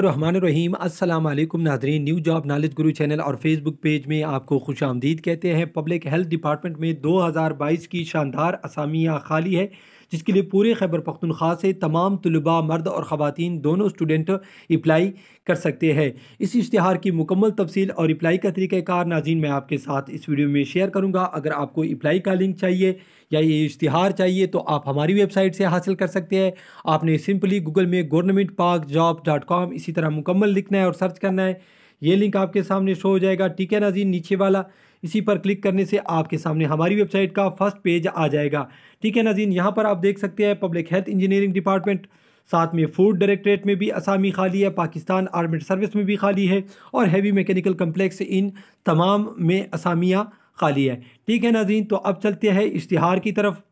रहीम अस्सलाम वालेकुम नाजरीन new job knowledge guru channel और फेसबुक पेज में आपको खुश आमदीद कहते हैं पब्लिक हेल्थ डिपार्टमेंट में 2022 की शानदार असामियाँ खाली है जिसके लिए पूरे खैबर पख्तनख्वा से तमाम तलबा मर्द और ख़वान दोनों स्टूडेंट अप्लाई कर सकते हैं इस इश्तहार की मुकम्मल तफसील और अप्लाई का तरीक़ार नाजीन मैं आपके साथ इस वीडियो में शेयर करूँगा अगर आपको अप्लाई का लिंक चाहिए या ये इश्तहार चाहिए तो आप हमारी वेबसाइट से हासिल कर सकते हैं आपने सिंपली गूगल में government Pak job dot com इसी तरह मुकम्मल लिखना है और सर्च करना है ये लिंक आपके सामने शो हो जाएगा ठीक है नाजीन नीचे वाला इसी पर क्लिक करने से आपके सामने हमारी वेबसाइट का फर्स्ट पेज आ जाएगा ठीक है नाजीन यहाँ पर आप देख सकते हैं पब्लिक हेल्थ इंजीनियरिंग डिपार्टमेंट साथ में फूड डायरेक्टरेट में भी असामी खाली है पाकिस्तान आर्मी सर्विस में भी खाली है और हैवी मैकेनिकल कम्प्लेक्स इन तमाम में असामियाँ खाली है ठीक है नाजीन तो अब चलते हैं इश्तहार की तरफ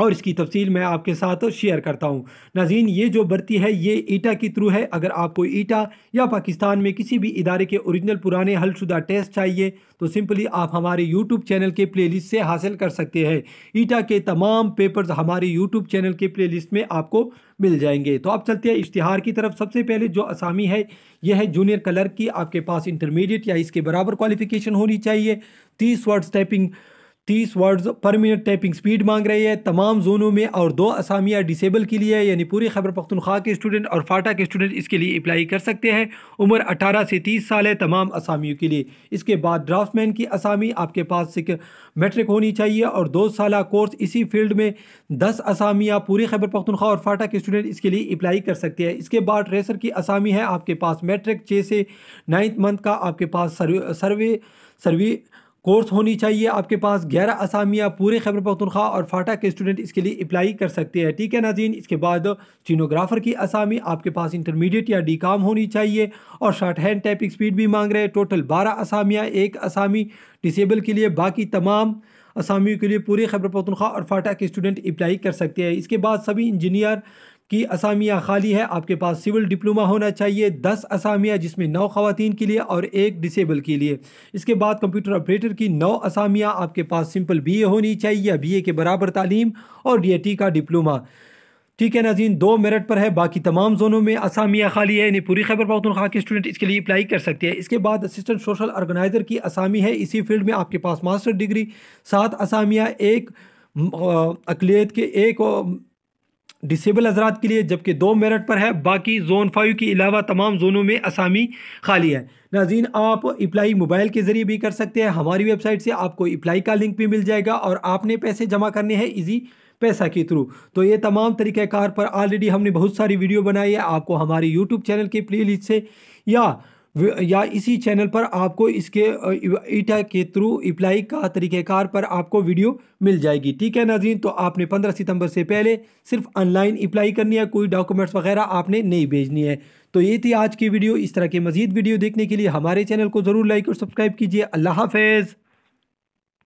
और इसकी तफसील मैं आपके साथ शेयर करता हूँ नाजीन ये जो बर्ती है ये ईटा के थ्रू है अगर आपको ईटा या पाकिस्तान में किसी भी इदारे के ओरिजिनल पुराने हलशुदा टेस्ट चाहिए तो सिंपली आप हमारे यूट्यूब चैनल के प्लेलिस्ट से हासिल कर सकते हैं ईटा के तमाम पेपर्स हमारे यूट्यूब चैनल के लिस्ट में आपको मिल जाएंगे तो आप चलते हैं इश्तहार की तरफ सबसे पहले जो आसामी है यह है जूनियर क्लर्क की आपके पास इंटरमीडिएट या इसके बराबर क्वालिफिकेशन होनी चाहिए तीस वर्ड्स टाइपिंग तीस words per minute typing speed मांग रही है तमाम जोनों में और दो असामिया डिसेबल के लिए यानी पूरी खबर पख्तनख्वा के स्टूडेंट और फाटा के स्टूडेंट इसके लिए अप्लाई कर सकते हैं उम्र अठारह से तीस साल है तमाम असामियों के लिए इसके बाद ड्राफ्टमैन की असामी आपके पास एक मेट्रिक होनी चाहिए और दो साल कोर्स इसी फील्ड में दस असामियाँ पूरी खबर पख्तनख्वा और फाटा के स्टूडेंट इसके लिए अप्लाई कर सकते हैं इसके बाद रेसर की असामी है आपके पास मेट्रिक छः से नाइन्थ मंथ का आपके पास सर्वे सर्वे सर्वे कोर्स होनी चाहिए आपके पास ग्यारह असामिया पूरे खैबर पखतनख्वा और फाटा के स्टूडेंट इसके लिए अप्लाई कर सकते हैं ठीक है नाजीन इसके बाद स्टीनोग्राफर की असामी आपके पास इंटरमीडिएट या डी काम होनी चाहिए और शार्ट हैंड टाइपिंग स्पीड भी मांग रहे हैं टोटल बारह असामिया एक असामी डिसेबल के लिए बाकी तमाम असामियों के लिए पूरे खैबर पखतनख्वा और फाटा के स्टूडेंट अप्लाई कर सकते हैं इसके बाद सभी इंजीनियर की असामिया खाली है आपके पास सिविल डिप्लोमा होना चाहिए दस असामिया जिसमें नौ खातन के लिए और एक डिसेबल के लिए इसके बाद कंप्यूटर ऑपरेटर की नौ असामिया आपके पास सिंपल बी होनी चाहिए या बी के बराबर तालीम और डी का डिप्लोमा ठीक है नाजीन दो मेरट पर है बाकी तमाम जोनों में असामिया खाली है यानी पूरी खबर खैबर खा के स्टूडेंट इसके लिए अप्लाई कर सकते हैं इसके बाद असिस्टेंट सोशल ऑर्गेनाइज़र की असामी है इसी फील्ड में आपके पास मास्टर डिग्री सात असामिया एक अकलीत के एक डिसेबल हजरात के लिए जबकि दो मेरठ पर है बाकी जोन फाइव के अलावा तमाम जोनों में असामी खाली है नाजीन आप अप्लाई मोबाइल के ज़रिए भी कर सकते हैं हमारी वेबसाइट से आपको अप्लाई का लिंक भी मिल जाएगा और आपने पैसे जमा करने हैं इजी पैसा के थ्रू तो ये तमाम तरीक़ार पर ऑलरेडी हमने बहुत सारी वीडियो बनाई है आपको हमारे यूट्यूब चैनल के प्ले लिस्ट से या या इसी चैनल पर आपको इसके ईटा के थ्रू अप्लाई का तरीक़ेकार पर आपको वीडियो मिल जाएगी ठीक है नाजीन तो आपने पंद्रह सितंबर से पहले सिर्फ ऑनलाइन अप्लाई करनी है कोई डॉक्यूमेंट्स वगैरह आपने नहीं भेजनी है तो ये थी आज की वीडियो इस तरह के मजीद वीडियो देखने के लिए हमारे चैनल को ज़रूर लाइक और सब्सक्राइब कीजिए अल्लाह हाफेज़